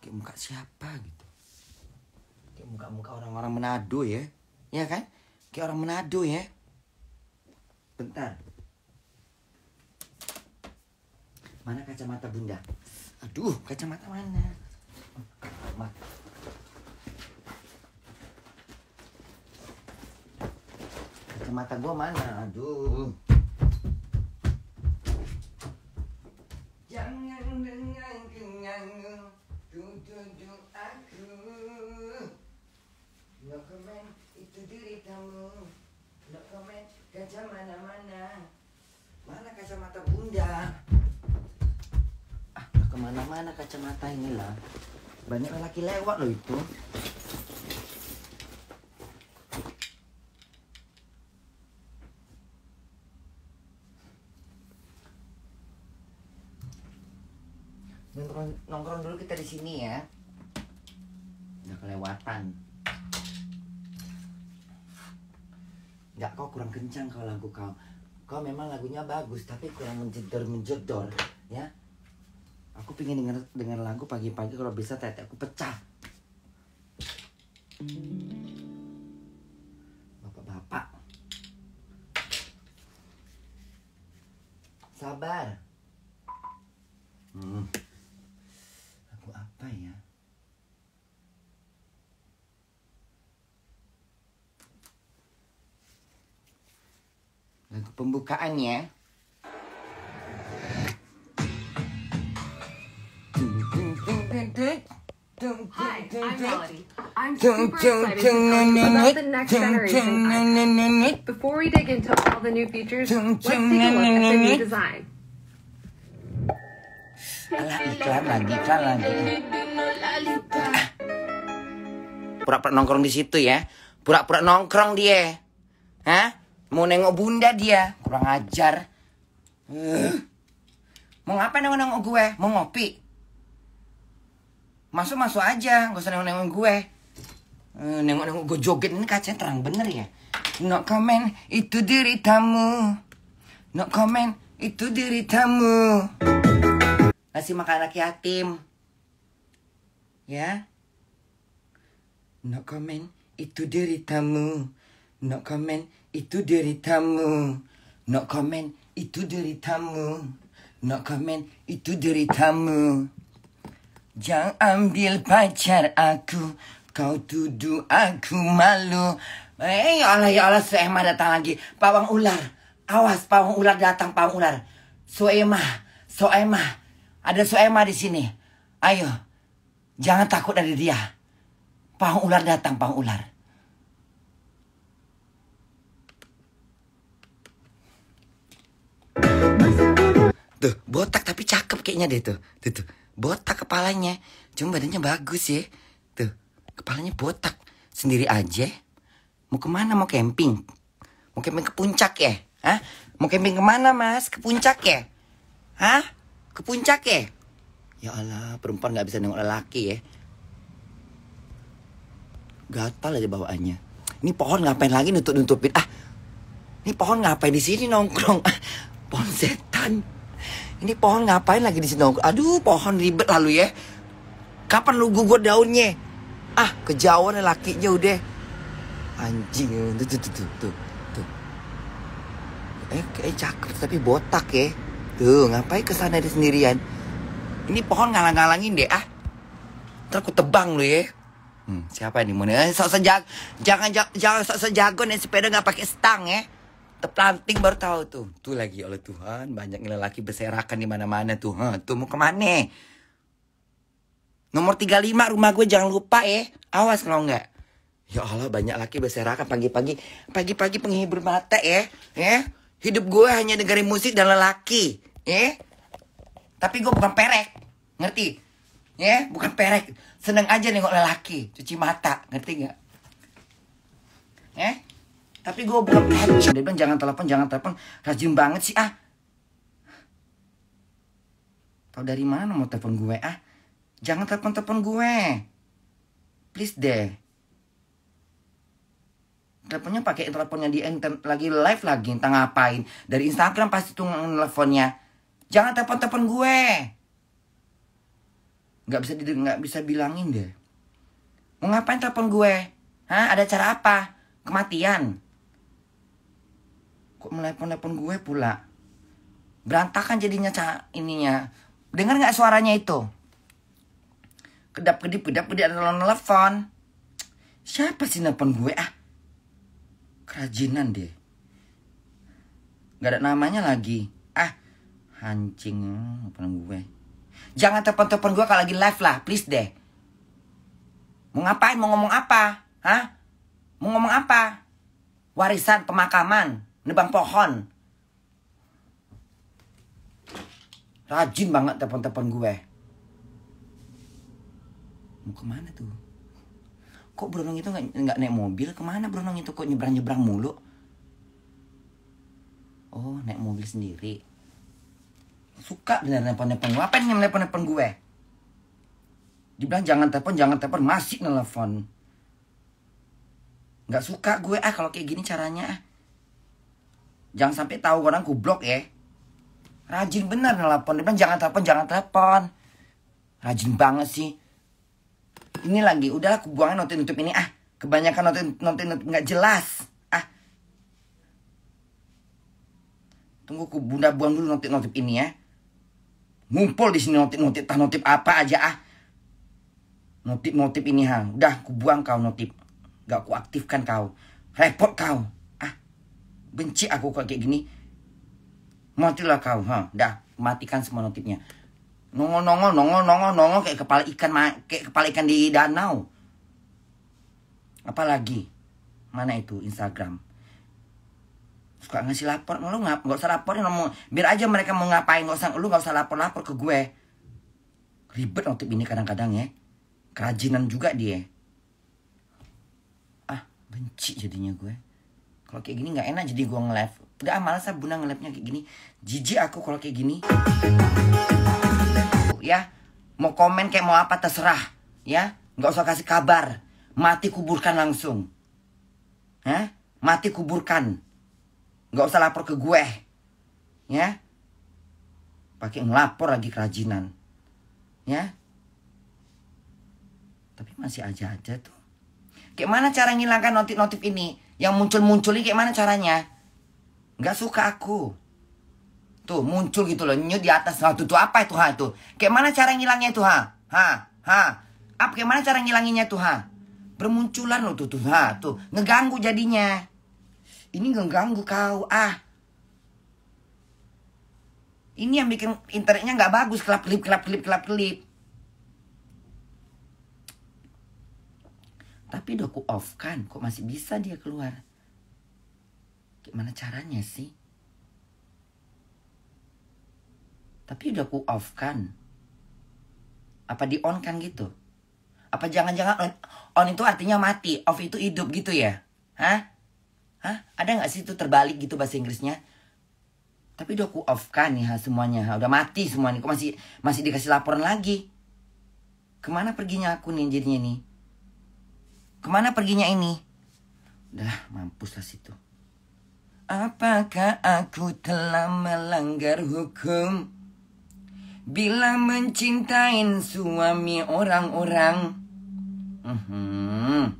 kayak muka siapa gitu kayak muka-muka orang-orang Manado ya ya kan kayak orang Manado ya bentar mana kacamata bunda aduh kacamata mana kacamata kacamata gua mana aduh mana kacamata inilah banyak lelaki lewat loh itu nongkrong, dulu kita di sini ya nggak kelewatan nggak kau kurang kencang kalau lagu kau kau memang lagunya bagus tapi kurang menjedor menjedor ya aku pengen denger denger lagu pagi-pagi kalau bisa tete aku pecah bapak-bapak sabar hmm. aku apa ya lagu pembukaannya Hi, I'm Melody. I'm super excited to tell you about the next generation iPad. Before we dig into all the new features, let's take a look at the new design. Pura-pura nongkrong di situ ya. Pura-pura nongkrong dia. Hah? Mau nengok bunda dia. Kurang ajar. Eh. Mau ngapain nengok-nengok gue? Mau ngopi? masuk masuk aja nggak usah nengok nengok gue eh, nengok nengok gue joget ini kacanya terang bener ya no comment itu diri tamu, no comment itu diri tamu, ngasih makan anak yatim ya no comment itu diri tamu, no comment itu diri tamu, no comment itu diri tamu, no comment itu diri tamu. Jangan ambil pacar aku, kau tuduh aku malu. Eh, ya Allah, ya Allah, Suema datang lagi. Pawang ular, awas pawang ular datang, pawang ular. Suema, Suema, ada Suema di sini. Ayo, jangan takut dari dia. Pawang ular datang, pawang ular. Tuh, botak tapi cakep kayaknya deh tuh. Tuh, tuh botak kepalanya cuma badannya bagus ya tuh kepalanya botak sendiri aja mau kemana mau camping mau camping ke puncak ya Hah? mau camping kemana mas ke puncak ya Hah? ke puncak ya ya Allah perempuan nggak bisa nengok lelaki ya gatal aja bawaannya ini pohon ngapain lagi nutup nutupin ah ini pohon ngapain di sini nongkrong ah, pohon setan ini pohon ngapain lagi di sini aduh pohon ribet lalu ya kapan lu gugur daunnya ah kejauhan lakinya udah anjing eh, tuh tuh tuh tuh, tuh. eh kayak cakep tapi botak ya tuh ngapain kesana dia sendirian ini pohon ngalang-ngalangin deh ah ntar aku tebang lu ya hmm, siapa ini mau nih eh, sejak jangan jangan sok sejago nih sepeda nggak pakai stang ya terplanting baru tahu tuh. Tuh lagi oleh Tuhan banyak lelaki berserakan di mana-mana tuh. Huh, tuh mau kemana? Nomor 35 rumah gue jangan lupa ya. Awas kalau enggak. Ya Allah banyak laki berserakan pagi-pagi. Pagi-pagi penghibur mata ya. Ya. Hidup gue hanya dengerin musik dan lelaki. Ya. Tapi gue bukan perek. Ngerti? Ya, bukan perek. Seneng aja nengok lelaki, cuci mata. Ngerti nggak? Ya? tapi gue belum action dia bilang jangan telepon jangan telepon rajin banget sih ah tau dari mana mau telepon gue ah jangan telepon telepon gue please deh teleponnya pakai teleponnya di lagi live lagi entah ngapain dari Instagram pasti tuh teleponnya jangan telepon telepon gue nggak bisa nggak bisa bilangin deh mau ngapain telepon gue Hah, ada cara apa kematian kok melepon-lepon gue pula berantakan jadinya ca ininya dengar nggak suaranya itu kedap kedip kedap kedip ada telepon siapa sih nelfon gue ah kerajinan deh nggak ada namanya lagi ah hancing nelfon gue jangan telepon telepon gue kalau lagi live lah please deh mau ngapain mau ngomong apa hah mau ngomong apa warisan pemakaman nebang pohon. Rajin banget telepon-telepon gue. Mau kemana tuh? Kok beronong itu nggak naik mobil? Kemana beronong itu kok nyebrang-nyebrang mulu? Oh, naik mobil sendiri. Suka bener telepon-telepon, gue. Apa yang telepon-telepon gue? Dibilang jangan telepon, jangan telepon. Masih nelpon. Gak suka gue ah kalau kayak gini caranya ah Jangan sampai tahu orang kublok ya. Rajin bener nelpon. depan jangan telepon, jangan telepon. Rajin banget sih. Ini lagi, udah aku buangin notif notif ini ah. Kebanyakan notif notif nggak jelas. Ah. Tunggu ku bunda buang dulu notif notif ini ya. Ngumpul di sini notif notif tah notif apa aja ah. Notif notif ini hang. Udah ku buang kau notif. Gak ku aktifkan kau. Repot kau benci aku kok kayak gini matilah kau ha dah matikan semua notifnya nongol nongol nongol nongol nongol kayak kepala ikan kayak kepala ikan di danau apalagi mana itu Instagram suka ngasih lapor lu nggak nggak usah laporin ngomong biar aja mereka mau ngapain nggak usah lu nggak usah lapor lapor ke gue ribet notif ini kadang-kadang ya kerajinan juga dia ah benci jadinya gue kalau kayak gini nggak enak jadi gue nge-live udah malas bunda nge live kayak gini jijik aku kalau kayak gini ya mau komen kayak mau apa terserah ya nggak usah kasih kabar mati kuburkan langsung ya mati kuburkan nggak usah lapor ke gue ya pakai ngelapor lagi kerajinan ya tapi masih aja aja tuh kayak mana cara ngilangkan notif-notif ini yang muncul-muncul ini mana caranya? Nggak suka aku. Tuh muncul gitu loh nyut di atas nah, tuh, tuh apa itu ha itu? mana cara ngilangnya itu ha? Ha ha. Apa mana cara ngilanginnya tuh ha? Bermunculan loh tuh tuh ha tuh ngeganggu jadinya. Ini ngeganggu kau ah. Ini yang bikin internetnya nggak bagus kelap kelip kelap kelip kelap kelip. Tapi udah aku off kan, kok masih bisa dia keluar? Gimana caranya sih? Tapi udah aku off kan? Apa di on kan gitu? Apa jangan-jangan on, on itu artinya mati, off itu hidup gitu ya? Hah? Hah? Ada nggak sih itu terbalik gitu bahasa Inggrisnya? Tapi udah aku off kan ya semuanya, udah mati semuanya, kok masih masih dikasih laporan lagi? Kemana perginya aku nih jadinya nih? Kemana perginya ini? Dah, mampuslah situ. Apakah aku telah melanggar hukum bila mencintain suami orang-orang? Mm -hmm.